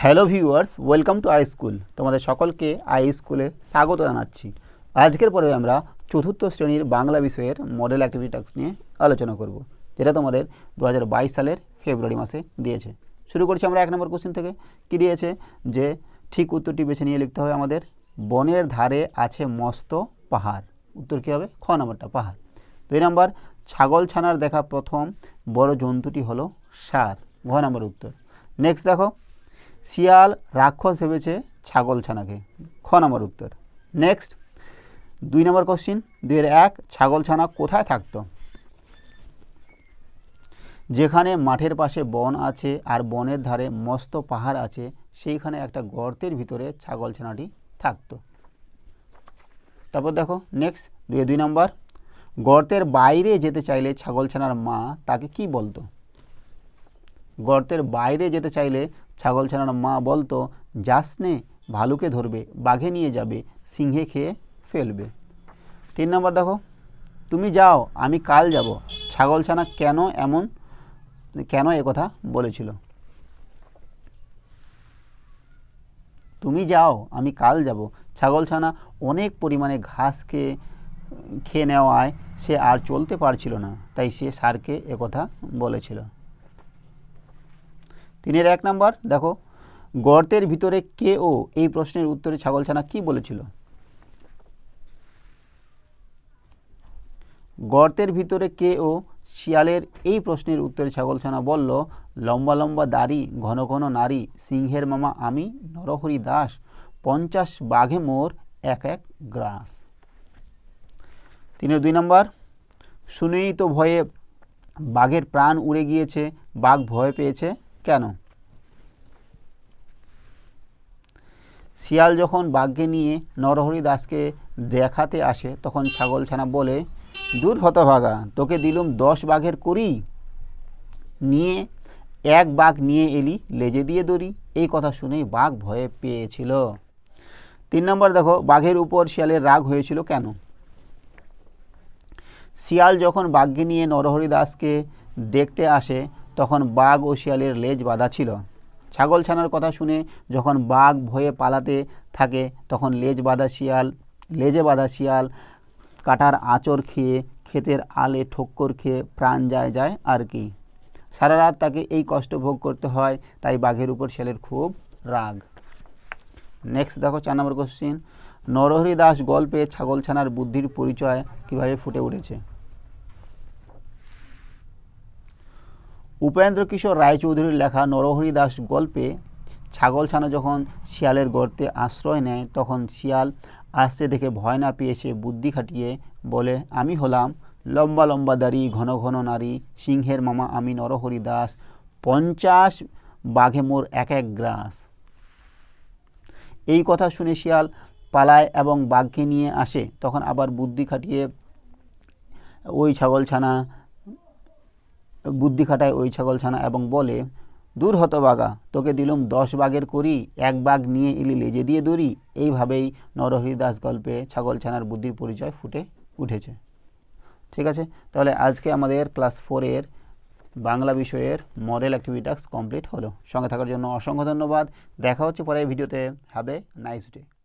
hello viewers welcome to I school তোমাদের সকলকে I স্কুলে স্বাগত জানাচ্ছি আজকের পর্বে আমরা চতুর্থ শ্রেণীর বাংলা বিষয়ের মডেল অ্যাক্টিভিটি টাস্ক নিয়ে আলোচনা করব যেটা তোমাদের দু সালের ফেব্রুয়ারি মাসে দিয়েছে শুরু করছি আমরা এক নম্বর কোশ্চেন থেকে কী দিয়েছে যে ঠিক উত্তরটি বেছে নিয়ে লিখতে হবে আমাদের বনের ধারে আছে মস্ত পাহাড় উত্তর কী হবে খ নম্বরটা পাহাড় দুই নম্বর ছাগল ছানার দেখা প্রথম বড় জন্তুটি হলো সার ঘ নম্বর উত্তর নেক্সট দেখো শিয়াল রাক্ষস ভেবেছে ছাগল ছানাকে খ নম্বর উত্তর নেক্সট দুই নম্বর কোশ্চিন দুয়ের এক ছাগল ছানা কোথায় থাকত যেখানে মাঠের পাশে বন আছে আর বনের ধারে মস্ত পাহাড় আছে সেইখানে একটা গর্তের ভিতরে ছাগল ছানাটি থাকত তারপর দেখো নেক্সট দুই দুই নম্বর গর্তের বাইরে যেতে চাইলে ছাগল ছানার মা তাকে কি বলতো গর্তের বাইরে যেতে চাইলে ছাগল ছানার মা বলতো যাস নে ভালুকে ধরবে বাঘে নিয়ে যাবে সিংহে খেয়ে ফেলবে তিন নম্বর দেখো তুমি যাও আমি কাল যাব ছাগল ছানা কেন এমন কেন কথা বলেছিল তুমি যাও আমি কাল যাব ছাগল ছানা অনেক পরিমাণে ঘাস খেয়ে খেয়ে নেওয়ায় সে আর চলতে পারছিল না তাই সে সারকে একথা বলেছিল তিনের এক নম্বর দেখো গর্তের ভিতরে কে ও এই প্রশ্নের উত্তরে ছাগলছানা কি বলেছিল গর্তের ভিতরে কে ও শিয়ালের এই প্রশ্নের উত্তরে ছাগলছানা বলল লম্বা লম্বা দাড়ি ঘন ঘন নারী সিংহের মামা আমি নরহরি দাস পঞ্চাশ বাঘে মোর এক এক গ্রাস তিনের দুই নম্বর শুনেই তো ভয়ে বাঘের প্রাণ উড়ে গিয়েছে বাঘ ভয় পেয়েছে কেন শিয়াল যখন বাঘকে নিয়ে নরহরি দাসকে দেখাতে আসে তখন ছাগলছানা বলে দূর হতভাগা তোকে দিলুম দশ বাঘের করি নিয়ে এক বাঘ নিয়ে এলি লেজে দিয়ে দড়ি এই কথা শুনেই বাঘ ভয়ে পেয়েছিল তিন নম্বর দেখো বাঘের উপর শিয়ালের রাগ হয়েছিল কেন শিয়াল যখন বাঘকে নিয়ে নরহরি দাসকে দেখতে আসে তখন বাঘ ও শিয়ালের লেজ বাঁধা ছিল ছাগল ছানার কথা শুনে যখন বাঘ ভয়ে পালাতে থাকে তখন লেজ বাঁধা শিয়াল লেজে বাঁধা শিয়াল কাটার আঁচড় খেয়ে ক্ষেতের আলে ঠোক্কর খেয়ে প্রাণ যায় যায় আর কি সারা রাত তাকে এই কষ্ট ভোগ করতে হয় তাই বাঘের উপর শিয়ালের খুব রাগ নেক্সট দেখো চার নম্বর কোশ্চিন নরহরি দাস গল্পে ছাগল ছানার বুদ্ধির পরিচয় কিভাবে ফুটে উঠেছে উপেন্দ্র কিশোর রায়চৌধুরীর লেখা নরহরি দাস গল্পে ছাগলছানা যখন শিয়ালের গর্তে আশ্রয় নেয় তখন শিয়াল আসতে দেখে ভয় না পেয়েছে বুদ্ধি খাটিয়ে বলে আমি হলাম লম্বা লম্বা দাড়ি ঘন ঘন নারী সিংহের মামা আমি নরহরি দাস পঞ্চাশ বাঘে মোর এক এক গ্রাস এই কথা শুনে শিয়াল পালায় এবং বাঘকে নিয়ে আসে তখন আবার বুদ্ধি খাটিয়ে ওই ছাগলছানা বুদ্ধি খাটায় ওই ছাগল ছানা এবং বলে দূর হতো বাগা তোকে দিলুম দশ বাঘের করি এক বাঘ নিয়ে এলি লেজে দিয়ে দৌড়ি এইভাবেই নরহরি দাস গল্পে ছানার বুদ্ধির পরিচয় ফুটে উঠেছে ঠিক আছে তাহলে আজকে আমাদের ক্লাস ফোরের বাংলা বিষয়ের মডেল অ্যাক্টিভিটি কমপ্লিট হলো সঙ্গে থাকার জন্য অসংখ্য ধন্যবাদ দেখা হচ্ছে পরের ভিডিওতে হবে নাইস ডে